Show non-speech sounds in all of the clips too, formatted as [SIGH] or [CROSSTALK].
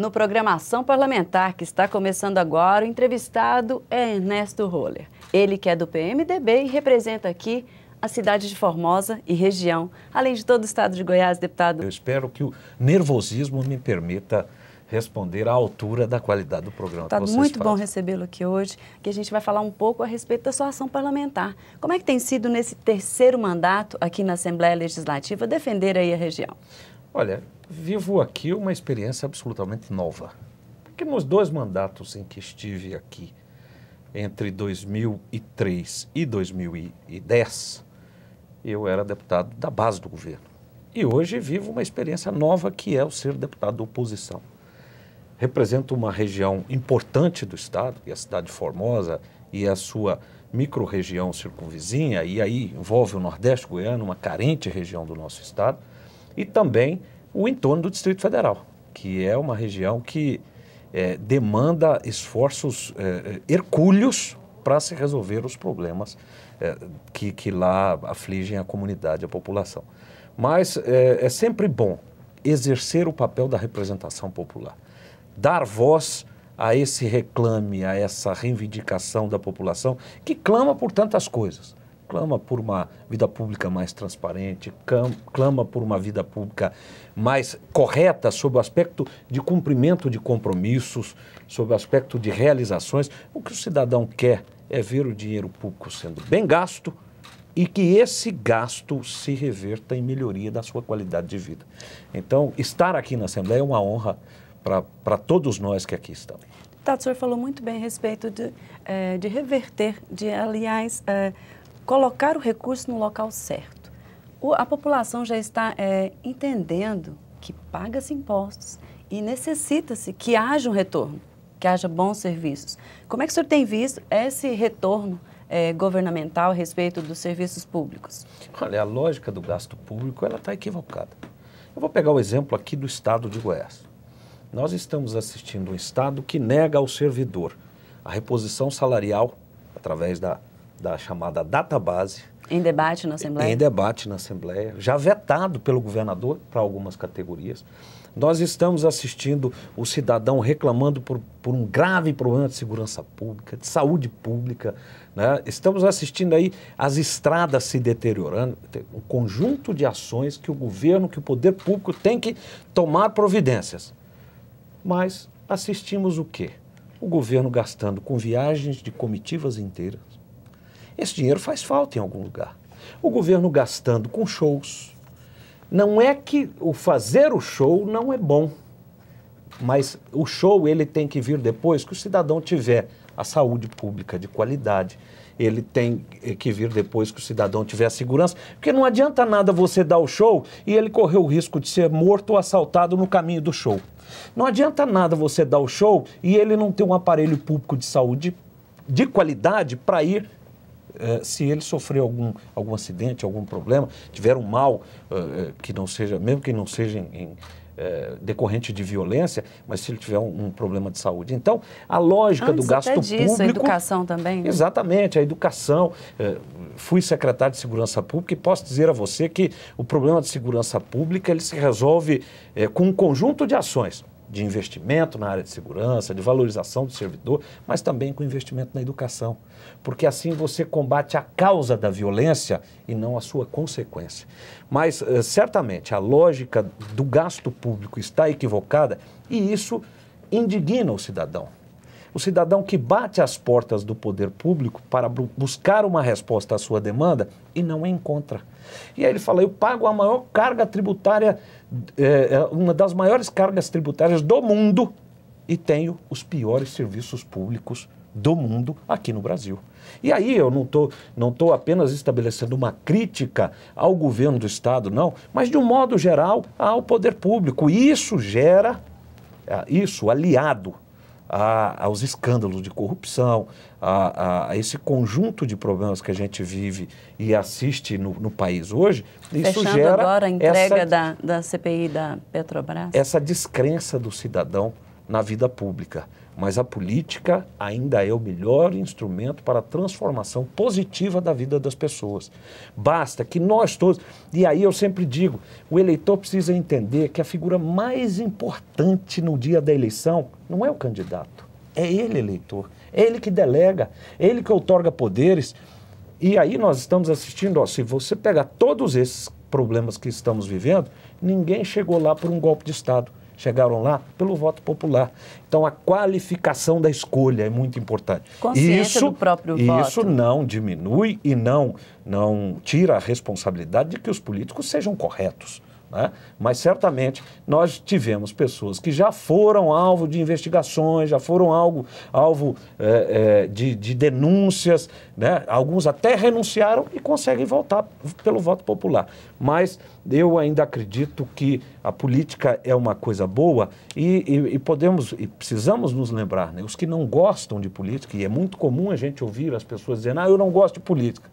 No Programação Parlamentar, que está começando agora, o entrevistado é Ernesto Roller. Ele que é do PMDB e representa aqui a cidade de Formosa e região, além de todo o estado de Goiás, deputado. Eu espero que o nervosismo me permita responder à altura da qualidade do programa. Está muito fazem. bom recebê-lo aqui hoje, que a gente vai falar um pouco a respeito da sua ação parlamentar. Como é que tem sido nesse terceiro mandato aqui na Assembleia Legislativa defender aí a região? Olha, vivo aqui uma experiência absolutamente nova. Porque nos dois mandatos em que estive aqui, entre 2003 e 2010, eu era deputado da base do governo. E hoje vivo uma experiência nova que é o ser deputado da oposição. Represento uma região importante do Estado, que é a cidade de Formosa e a sua micro-região circunvizinha, e aí envolve o Nordeste Goiano, uma carente região do nosso Estado, e também o entorno do Distrito Federal, que é uma região que é, demanda esforços é, é hercúleos para se resolver os problemas é, que, que lá afligem a comunidade, a população. Mas é, é sempre bom exercer o papel da representação popular, dar voz a esse reclame, a essa reivindicação da população que clama por tantas coisas clama por uma vida pública mais transparente, clama por uma vida pública mais correta sob o aspecto de cumprimento de compromissos, sob o aspecto de realizações. O que o cidadão quer é ver o dinheiro público sendo bem gasto e que esse gasto se reverta em melhoria da sua qualidade de vida. Então, estar aqui na Assembleia é uma honra para todos nós que aqui estamos. Tato, o senhor falou muito bem a respeito de, eh, de reverter, de, aliás, eh, colocar o recurso no local certo. O, a população já está é, entendendo que paga-se impostos e necessita-se que haja um retorno, que haja bons serviços. Como é que o senhor tem visto esse retorno é, governamental a respeito dos serviços públicos? Olha, a lógica do gasto público ela está equivocada. Eu vou pegar o exemplo aqui do estado de Goiás. Nós estamos assistindo um estado que nega ao servidor a reposição salarial através da da chamada database. Em debate na Assembleia? Em debate na Assembleia, já vetado pelo governador para algumas categorias. Nós estamos assistindo o cidadão reclamando por, por, um grave problema de segurança pública, de saúde pública. Né? Estamos assistindo aí as estradas se deteriorando, um conjunto de ações que o governo, que o poder público tem que tomar providências. Mas assistimos o quê? O governo gastando com viagens de comitivas inteiras, esse dinheiro faz falta em algum lugar. O governo gastando com shows. Não é que o fazer o show não é bom, mas o show ele tem que vir depois que o cidadão tiver a saúde pública de qualidade. Ele tem eh, que vir depois que o cidadão tiver a segurança, porque não adianta nada você dar o show e ele correr o risco de ser morto ou assaltado no caminho do show. Não adianta nada você dar o show e ele não ter um aparelho público de saúde de qualidade para ir eh, se ele sofreu algum, algum acidente, algum problema, tiver um mal eh, eh, que não seja, mesmo que não seja em, em, decorrente de violência, mas se ele tiver um, um problema de saúde. Então, a lógica Antes do gasto disso, público. A educação também. Né? Exatamente, a educação. fui secretário de Segurança Pública e posso dizer a você que o problema de segurança pública ele se resolve com um conjunto de ações de investimento na área de segurança, de valorização do servidor, mas também com investimento na educação. Porque assim você combate a causa da violência e não a sua consequência. Mas eh, certamente a lógica do gasto público está equivocada e isso indigna o cidadão. O cidadão que bate às portas do poder público para buscar uma resposta à sua demanda e não encontra. E aí ele fala: eu pago a maior carga tributária é, é, uma das maiores cargas tributárias do mundo e tenho os piores serviços públicos do mundo aqui no Brasil. E aí eu não estou não tô apenas estabelecendo uma crítica ao governo do Estado, não, mas de um modo geral ao poder público. isso gera, ah, isso aliado a, aos escândalos de corrupção, a, a, a, esse conjunto de problemas que a gente vive e assiste no, no país hoje, isso Fechando gera agora a entrega essa, da, da CPI da Petrobras. Essa descrença do cidadão na vida pública. Mas a política ainda é o melhor instrumento para a transformação positiva da vida das pessoas. Basta que nós todos. E aí eu sempre digo: o eleitor precisa entender que a figura mais importante no dia da eleição não é o candidato, é ele, eleitor. É ele que delega, é ele que outorga poderes. E aí nós estamos assistindo, ó, se você pegar todos esses problemas que estamos vivendo, ninguém chegou lá por um golpe de Estado chegaram lá pelo voto popular. Então a qualificação da escolha é muito importante. Consciência isso, do próprio isso voto. Isso não diminui e não não tira a responsabilidade de que os políticos sejam corretos. Né? Mas certamente nós tivemos pessoas que já foram alvo de investigações, já foram alvo, alvo é, é, de, de, denúncias, né? alguns até renunciaram e conseguem voltar pelo voto popular. Mas eu ainda acredito que a política é uma coisa boa e, e, e podemos e precisamos nos lembrar, né? os que não gostam de política, e é muito comum a gente ouvir as pessoas dizendo, ah, eu não gosto de política.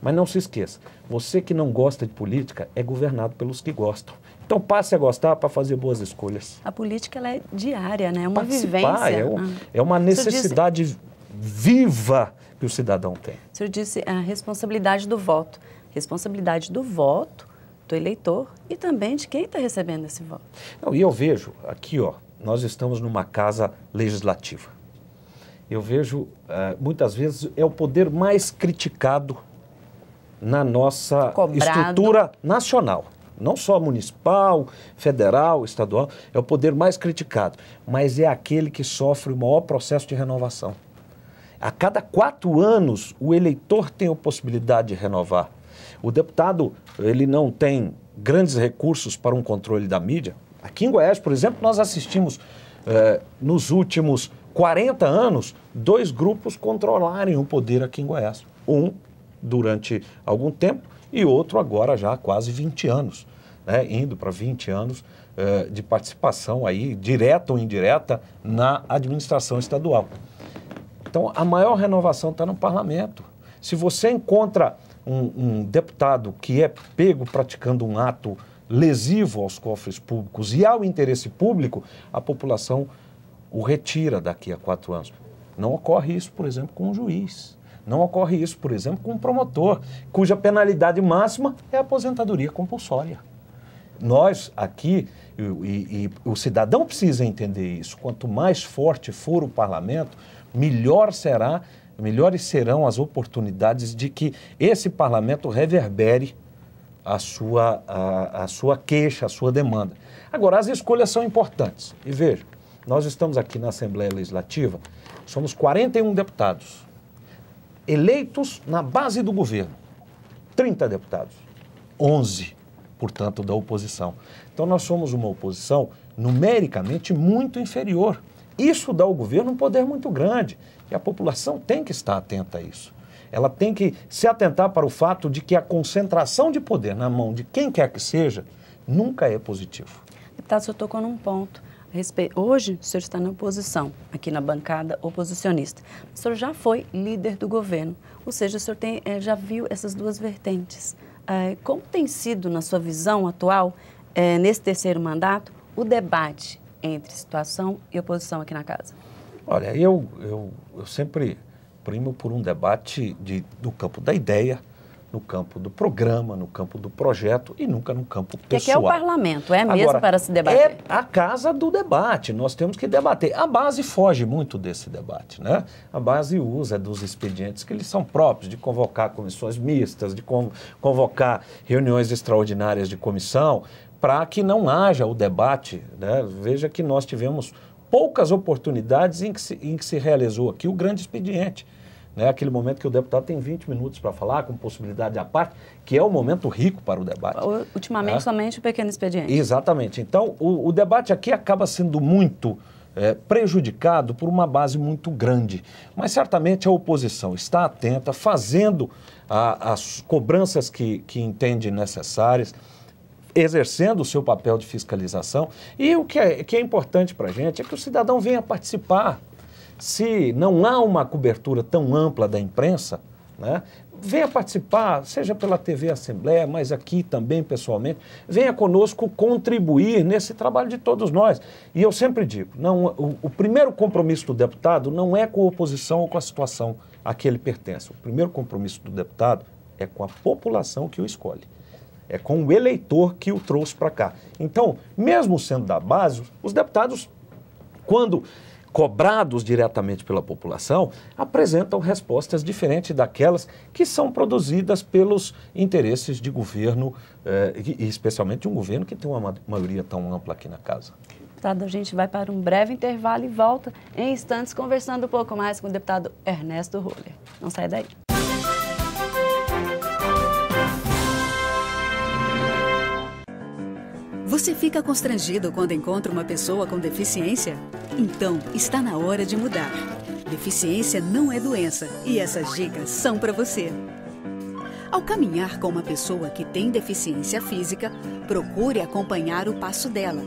Mas não se esqueça, você que não gosta de política é governado pelos que gostam. Então passe a gostar para fazer boas escolhas. A política ela é diária, né? É uma Participar, vivência. É, um, ah. é uma necessidade disse... viva que o cidadão tem. O senhor disse a responsabilidade do voto. Responsabilidade do voto do eleitor e também de quem está recebendo esse voto. Não, e eu vejo aqui, ó, nós estamos numa casa legislativa. Eu vejo, uh, muitas vezes, é o poder mais criticado na nossa Cobrado. estrutura nacional. Não só municipal, federal, estadual, é o poder mais criticado, mas é aquele que sofre o maior processo de renovação. A cada quatro anos, o eleitor tem a possibilidade de renovar. O deputado, ele não tem grandes recursos para um controle da mídia. Aqui em Goiás, por exemplo, nós assistimos eh, nos últimos 40 anos dois grupos controlarem o poder aqui em Goiás. Um durante algum tempo e outro agora já há quase 20 anos, né, indo para 20 anos uh, de participação aí, direta ou indireta, na administração estadual. Então, a maior renovação está no parlamento. Se você encontra um, um deputado que é pego praticando um ato lesivo aos cofres públicos e ao interesse público, a população o retira daqui a quatro anos. Não ocorre isso, por exemplo, com o um juiz. Não ocorre isso, por exemplo, com um promotor, cuja penalidade máxima é a aposentadoria compulsória. Nós aqui, e, e, e, o cidadão precisa entender isso, quanto mais forte for o parlamento, melhor será, melhores serão as oportunidades de que esse parlamento reverbere a sua, a, a sua queixa, a sua demanda. Agora, as escolhas são importantes. E veja, nós estamos aqui na Assembleia Legislativa, somos 41 deputados eleitos na base do governo. 30 deputados, 11, portanto, da oposição. Então nós somos uma oposição numericamente muito inferior. Isso dá ao governo um poder muito grande e a população tem que estar atenta a isso. Ela tem que se atentar para o fato de que a concentração de poder na mão de quem quer que seja nunca é positivo. Deputado, o senhor tocou num ponto Hoje, o senhor está na oposição, aqui na bancada oposicionista. O senhor já foi líder do governo, ou seja, o senhor tem, eh, já viu essas duas vertentes. Eh, como tem sido, na sua visão atual, eh, nesse terceiro mandato, o debate entre situação e oposição aqui na casa? Olha, eu, eu, eu sempre primo por um debate de, do campo da ideia no campo do programa, no campo do projeto e nunca no campo pessoal. Porque aqui é o parlamento, é mesmo Agora, para se debater? É a casa do debate, nós temos que debater. A base foge muito desse debate, né? A base usa é dos expedientes que eles são próprios, de convocar comissões mistas, de convocar reuniões extraordinárias de comissão, para que não haja o debate, né? Veja que nós tivemos poucas oportunidades em que se, em que se realizou aqui o grande expediente né? aquele momento que o deputado tem 20 minutos para falar, com possibilidade à parte, que é o um momento rico para o debate. Ultimamente, né? somente o pequeno expediente. Exatamente. Então, o, o debate aqui acaba sendo muito é, prejudicado por uma base muito grande. Mas certamente a oposição está atenta, fazendo a, as cobranças que, que entende necessárias exercendo o seu papel de fiscalização. E o que é, que é importante para a gente é que o cidadão venha participar se não há uma cobertura tão ampla da imprensa, né, venha participar, seja pela TV Assembleia, mas aqui também pessoalmente, venha conosco contribuir nesse trabalho de todos nós. E eu sempre digo, não, o, o primeiro compromisso do deputado não é com a oposição ou com a situação a que ele pertence. O primeiro compromisso do deputado é com a população que o escolhe. É com o eleitor que o trouxe para cá. Então, mesmo sendo da base, os deputados, quando cobrados diretamente pela população apresentam respostas diferentes daquelas que são produzidas pelos interesses de governo, eh, e especialmente de um governo que tem uma maioria tão ampla aqui na casa. Deputado, a gente vai para um breve intervalo e volta em instantes conversando um pouco mais com o deputado Ernesto Roller. Não sai daí. Você fica constrangido quando encontra uma pessoa com deficiência? Então, está na hora de mudar. Deficiência não é doença e essas dicas são para você. Ao caminhar com uma pessoa que tem deficiência física, procure acompanhar o passo dela.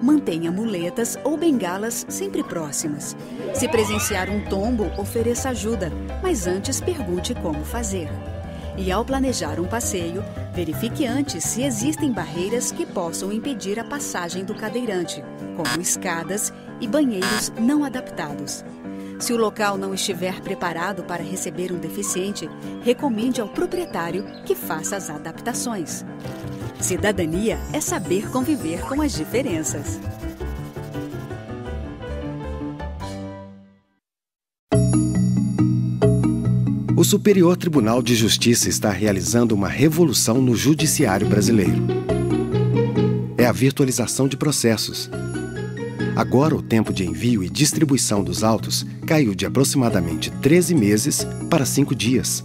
Mantenha muletas ou bengalas sempre próximas. Se presenciar um tombo, ofereça ajuda, mas antes pergunte como fazer. E ao planejar um passeio, Verifique antes se existem barreiras que possam impedir a passagem do cadeirante, como escadas e banheiros não adaptados. Se o local não estiver preparado para receber um deficiente, recomende ao proprietário que faça as adaptações. Cidadania é saber conviver com as diferenças. O Superior Tribunal de Justiça está realizando uma revolução no judiciário brasileiro. É a virtualização de processos. Agora, o tempo de envio e distribuição dos autos caiu de aproximadamente 13 meses para 5 dias.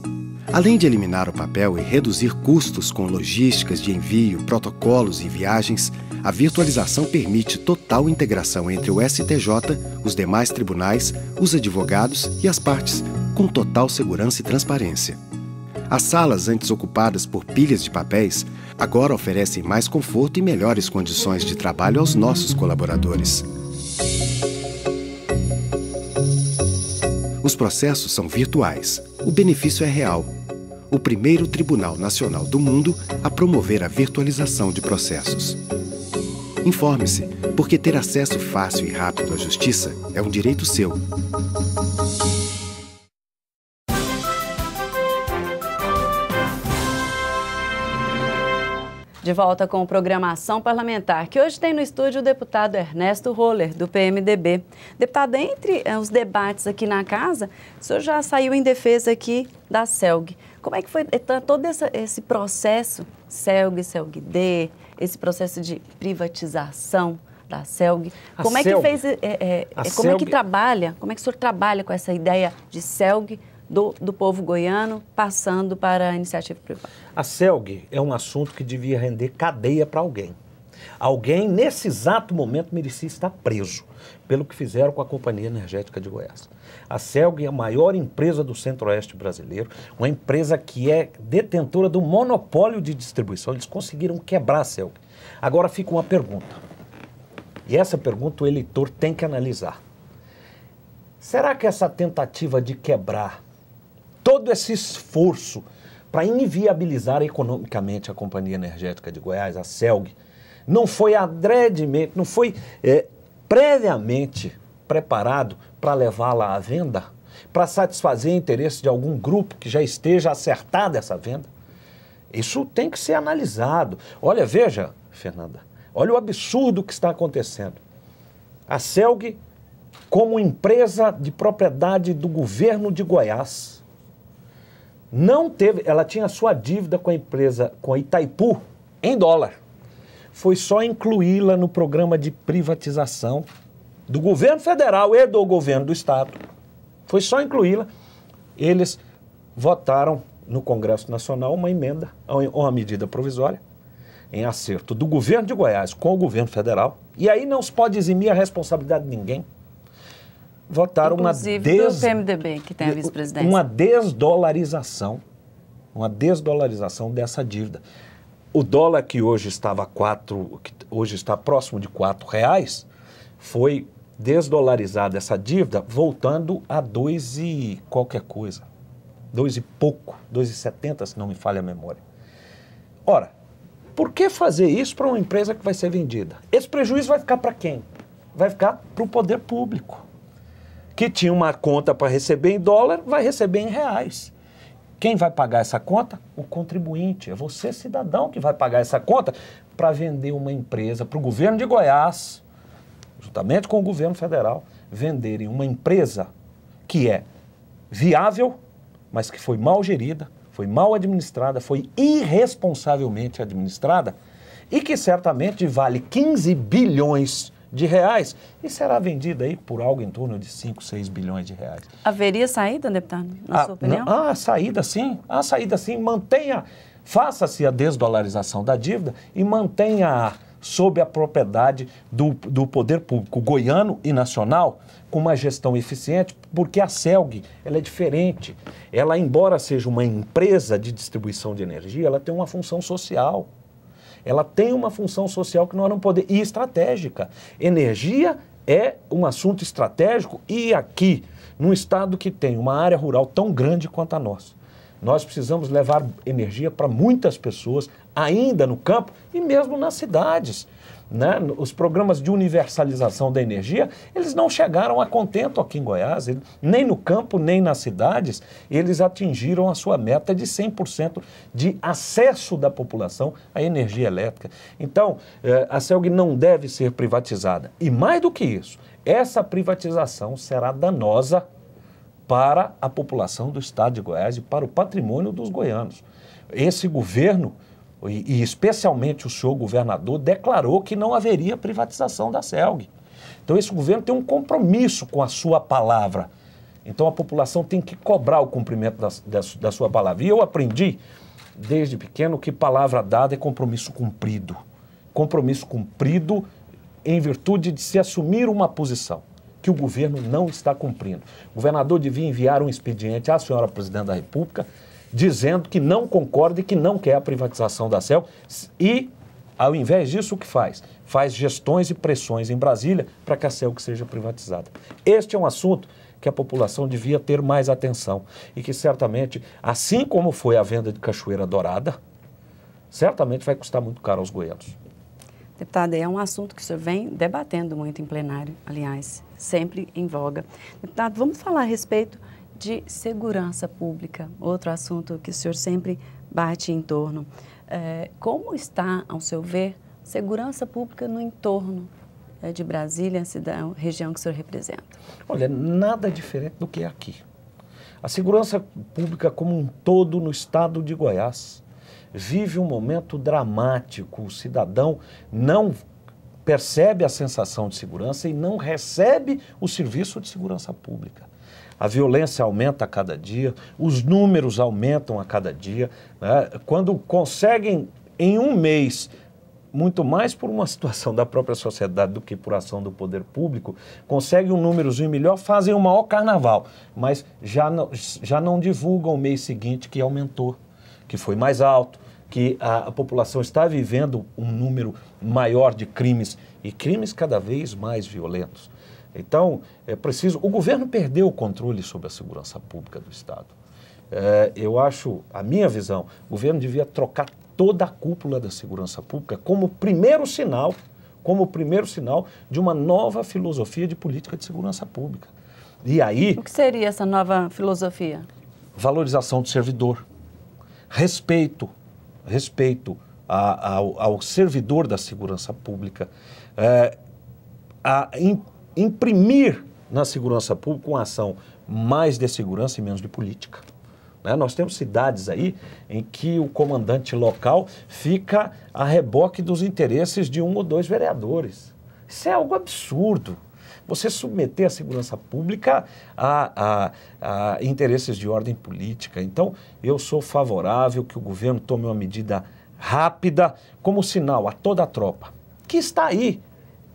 Além de eliminar o papel e reduzir custos com logísticas de envio, protocolos e viagens, a virtualização permite total integração entre o STJ, os demais tribunais, os advogados e as partes, com total segurança e transparência. As salas antes ocupadas por pilhas de papéis agora oferecem mais conforto e melhores condições de trabalho aos nossos colaboradores. Os processos são virtuais, o benefício é real. O primeiro tribunal nacional do mundo a promover a virtualização de processos. Informe-se, porque ter acesso fácil e rápido à justiça é um direito seu. De volta com programação parlamentar, que hoje tem no estúdio o deputado Ernesto Roller, do PMDB. Deputado, entre eh, os debates aqui na casa, o senhor já saiu em defesa aqui da CELG. Como é que foi eh, todo esse processo, CELG, CELG-D, esse processo de privatização da CELG? Como é que fez, é, é, como CELG... é que trabalha, como é que o senhor trabalha com essa ideia de CELG do, do povo goiano passando para a iniciativa privada. A CELG é um assunto que devia render cadeia para alguém. Alguém, nesse exato momento, merecia estar preso pelo que fizeram com a Companhia Energética de Goiás. A CELG é a maior empresa do Centro-Oeste brasileiro, uma empresa que é detentora do monopólio de distribuição. Eles conseguiram quebrar a CELG. Agora fica uma pergunta. E essa pergunta o eleitor tem que analisar. Será que essa tentativa de quebrar todo esse esforço para inviabilizar economicamente a Companhia Energética de Goiás, a CELG, não foi adredemente, não foi é, previamente preparado para levá-la à venda, para satisfazer interesse de algum grupo que já esteja acertado essa venda? Isso tem que ser analisado. Olha, veja, Fernanda, olha o absurdo que está acontecendo. A CELG, como empresa de propriedade do governo de Goiás, não teve, ela tinha sua dívida com a empresa, com a Itaipu, em dólar. Foi só incluí-la no programa de privatização do governo federal e do governo do estado. Foi só incluí-la. Eles votaram no Congresso Nacional uma emenda, uma medida provisória em acerto do governo de Goiás com o governo federal. E aí não se pode eximir a responsabilidade de ninguém votaram Inclusive uma des... do PMDB, que tem a vice-presidência. Uma desdolarização, uma desdolarização dessa dívida. O dólar que hoje estava quatro, que hoje está próximo de quatro reais, foi desdolarizada essa dívida voltando a dois e qualquer coisa, dois e pouco, dois e setenta, se não me falha a memória. Ora, por que fazer isso para uma empresa que vai ser vendida? Esse prejuízo vai ficar para quem? Vai ficar para o poder público que tinha uma conta para receber em dólar, vai receber em reais. Quem vai pagar essa conta? O contribuinte. É você, cidadão, que vai pagar essa conta para vender uma empresa para o governo de Goiás, juntamente com o governo federal, venderem uma empresa que é viável, mas que foi mal gerida, foi mal administrada, foi irresponsavelmente administrada e que certamente vale 15 bilhões de reais e será vendida aí por algo em torno de 5, 6 bilhões de reais. Haveria saída, deputado, na a, ah, sua opinião? Ah, saída sim. A ah, saída sim. Mantenha, faça-se a desdolarização da dívida e mantenha sob a propriedade do, do poder público goiano e nacional com uma gestão eficiente, porque a CELG ela é diferente. Ela, embora seja uma empresa de distribuição de energia, ela tem uma função social. Ela tem uma função social que nós não é podemos. E estratégica. Energia é um assunto estratégico e aqui, num estado que tem uma área rural tão grande quanto a nossa. Nós precisamos levar energia para muitas pessoas, ainda no campo e mesmo nas cidades né, os programas de universalização da energia, eles não chegaram a contento aqui em Goiás, nem no campo, nem nas cidades, eles atingiram a sua meta de 100% de acesso da população à energia elétrica. Então, eh, a CELG não deve ser privatizada. E mais do que isso, essa privatização será danosa para a população do estado de Goiás e para o patrimônio dos goianos. Esse governo e, especialmente o senhor governador, declarou que não haveria privatização da CELG. Então esse governo tem um compromisso com a sua palavra. Então a população tem que cobrar o cumprimento da, da, da sua palavra. E eu aprendi desde pequeno que palavra dada é compromisso cumprido. Compromisso cumprido em virtude de se assumir uma posição que o governo não está cumprindo. O governador devia enviar um expediente à senhora presidente da República dizendo que não concorda e que não quer a privatização da CEL. E, ao invés disso, o que faz? Faz gestões e pressões em Brasília para que a CEL que seja privatizada. Este é um assunto que a população devia ter mais atenção e que certamente, assim como foi a venda de Cachoeira Dourada, certamente vai custar muito caro aos goianos. Deputada, é um assunto que o senhor vem debatendo muito em plenário, aliás, sempre em voga. Deputado, vamos falar a respeito de segurança pública, outro assunto que o senhor sempre bate em torno. É, como está, ao seu ver, segurança pública no entorno é, de Brasília, cidade, região que o senhor representa? Olha, nada é diferente do que é aqui. A segurança pública como um todo no estado de Goiás vive um momento dramático. O cidadão não percebe a sensação de segurança e não recebe o serviço de segurança pública a violência aumenta a cada dia, os números aumentam a cada dia. Né? Quando conseguem, em um mês, muito mais por uma [LAUGHS] situação da própria sociedade do que por ação do poder público, conseguem um númerozinho melhor, fazem um maior carnaval, mas já não, já não divulgam o mês seguinte que aumentou, que foi mais alto, que a, a população está vivendo um número maior de crimes e crimes cada vez mais violentos. Então, é preciso. O governo perdeu o controle sobre a segurança pública do Estado. É, eu acho, a minha visão, o governo devia trocar toda a cúpula da segurança pública como primeiro sinal, como primeiro sinal de uma nova filosofia de política de segurança pública. E aí. O que seria essa nova filosofia? Valorização do servidor, respeito, respeito a, a, ao, servidor da segurança pública, é, a, imprimir na segurança pública uma ação mais de segurança e menos de política. Né? Nós temos cidades aí em que o comandante local fica a reboque dos interesses de um ou dois vereadores. Isso é algo absurdo. Você submeter a segurança pública a, a, a interesses de ordem política. Então, eu sou favorável que o governo tome uma medida rápida como sinal a toda a tropa que está aí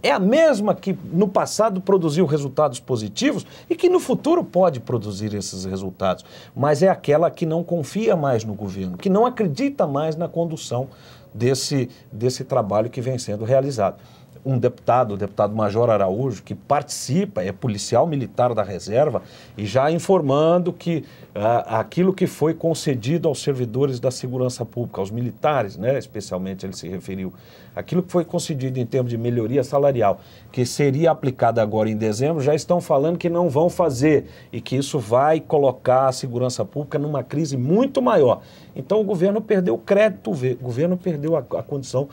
é a mesma que no passado produziu resultados positivos e que no futuro pode produzir esses resultados, mas é aquela que não confia mais no governo, que não acredita mais na condução desse, desse trabalho que vem sendo realizado um deputado, o deputado Major Araújo, que participa, é policial militar da reserva, e já informando que ah, aquilo que foi concedido aos servidores da segurança pública, aos militares, né, especialmente ele se referiu, aquilo que foi concedido em termos de melhoria salarial, que seria aplicada agora em dezembro, já estão falando que não vão fazer e que isso vai colocar a segurança pública numa crise muito maior. Então o governo perdeu o crédito, o governo perdeu a, a condição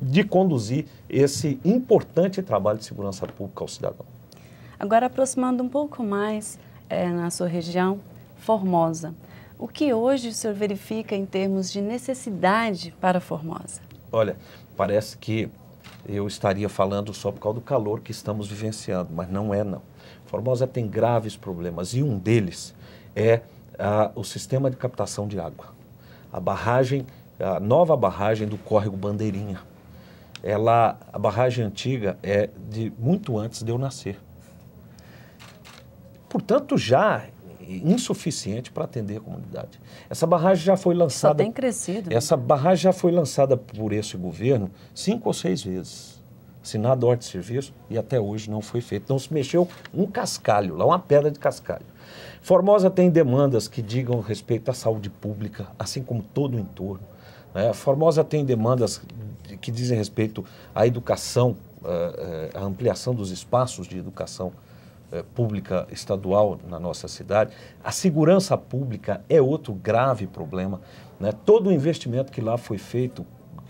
de conduzir esse importante trabalho de segurança pública ao cidadão. Agora, aproximando um pouco mais é, na sua região, Formosa. O que hoje o senhor verifica em termos de necessidade para Formosa? Olha, parece que eu estaria falando só por causa do calor que estamos vivenciando, mas não é não. Formosa tem graves problemas e um deles é ah, o sistema de captação de água. A barragem, a nova barragem do córrego Bandeirinha ela, a barragem antiga é de muito antes de eu nascer. Portanto, já insuficiente para atender a comunidade. Essa barragem já foi lançada. Só tem crescido. Né? Essa barragem já foi lançada por esse governo cinco ou seis vezes. Assinado ordem de serviço e até hoje não foi feito. Não se mexeu um cascalho, lá uma pedra de cascalho. Formosa tem demandas que digam respeito à saúde pública, assim como todo o entorno. Né? Formosa tem demandas que dizem respeito à educação, eh, eh, à ampliação dos espaços de educação eh, pública estadual na nossa cidade. A segurança pública é outro grave problema. Né? Todo o investimento que lá foi feito,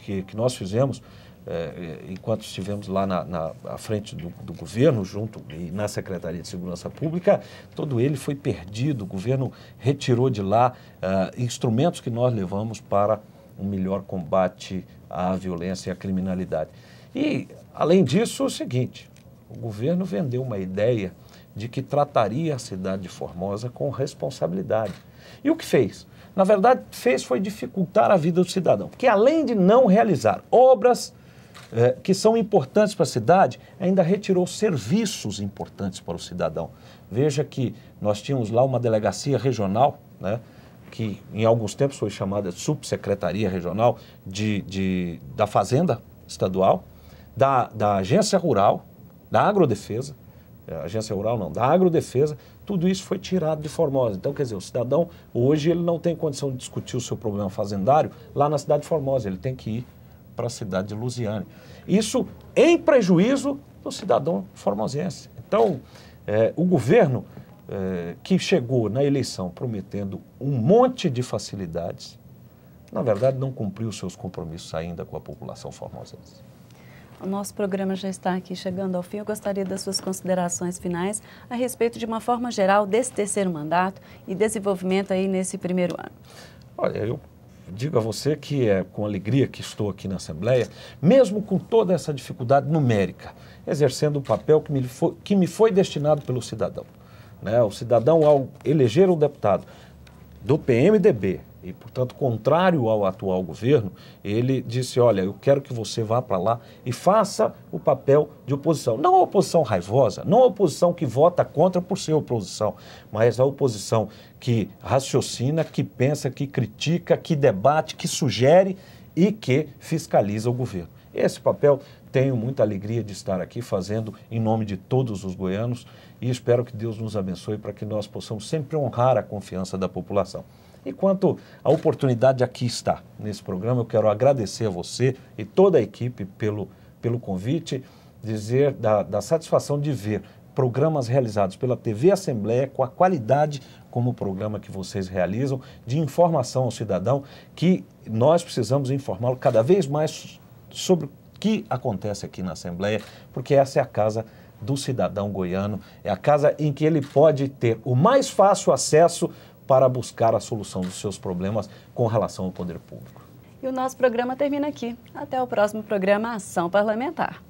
que, que nós fizemos, é, enquanto estivemos lá na, na à frente do, do, governo, junto e na Secretaria de Segurança Pública, todo ele foi perdido. O governo retirou de lá uh, instrumentos que nós levamos para um melhor combate à violência e à criminalidade. E, além disso, é o seguinte: o governo vendeu uma ideia de que trataria a cidade de Formosa com responsabilidade. E o que fez? Na verdade, fez foi dificultar a vida do cidadão, porque além de não realizar obras eh, que são importantes para a cidade, ainda retirou serviços importantes para o cidadão. Veja que nós tínhamos lá uma delegacia regional, né? que em alguns tempos foi chamada Subsecretaria Regional de, de da Fazenda Estadual, da, da Agência Rural, da Agrodefesa, é, agência rural não, da agrodefesa, tudo isso foi tirado de Formosa. Então, quer dizer, o cidadão hoje ele não tem condição de discutir o seu problema fazendário lá na cidade de Formosa, ele tem que ir para a cidade de Lusiane. Isso em prejuízo do cidadão formosense. Então, é, o governo eh, que chegou na eleição prometendo um monte de facilidades, na verdade não cumpriu seus compromissos ainda com a população formosa. O nosso programa já está aqui chegando ao fim. Eu gostaria das suas considerações finais a respeito de uma forma geral desse terceiro mandato e desenvolvimento aí nesse primeiro ano. Olha, eu digo a você que é com alegria que estou aqui na Assembleia, mesmo com toda essa dificuldade numérica, exercendo o papel que me foi, que me foi destinado pelo cidadão né, o cidadão ao eleger um deputado do PMDB e, portanto, contrário ao atual governo, ele disse: Olha, eu quero que você vá para lá e faça o papel de oposição. Não a oposição raivosa, não a oposição que vota contra por ser oposição, mas a oposição que raciocina, que pensa, que critica, que debate, que sugere e que fiscaliza o governo. Esse papel tenho muita alegria de estar aqui fazendo em nome de todos os goianos e espero que Deus nos abençoe para que nós possamos sempre honrar a confiança da população. E quanto à oportunidade aqui está nesse programa, eu quero agradecer a você e toda a equipe pelo, pelo convite, dizer da, da satisfação de ver programas realizados pela TV Assembleia com a qualidade como o programa que vocês realizam de informação ao cidadão que nós precisamos informá-lo cada vez mais sobre que acontece aqui na Assembleia, porque essa é a casa do cidadão goiano, é a casa em que ele pode ter o mais fácil acesso para buscar a solução dos seus problemas com relação ao poder público. E o nosso programa termina aqui. Até o próximo programa Ação Parlamentar.